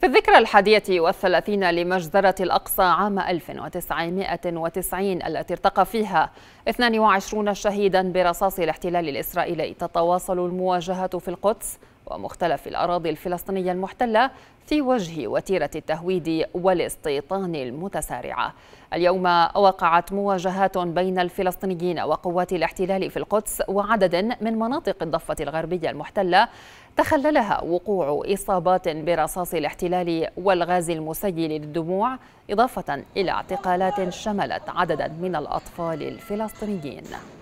في الذكرى الحادية والثلاثين لمجزرة الأقصى عام 1990 التي ارتقى فيها 22 شهيدا برصاص الاحتلال الإسرائيلي تتواصل المواجهة في القدس ومختلف الأراضي الفلسطينية المحتلة في وجه وتيرة التهويد والاستيطان المتسارعة اليوم وقعت مواجهات بين الفلسطينيين وقوات الاحتلال في القدس وعدد من مناطق الضفة الغربية المحتلة تخللها وقوع إصابات برصاص الاحتلال والغاز المسيل للدموع إضافة إلى اعتقالات شملت عددا من الأطفال الفلسطينيين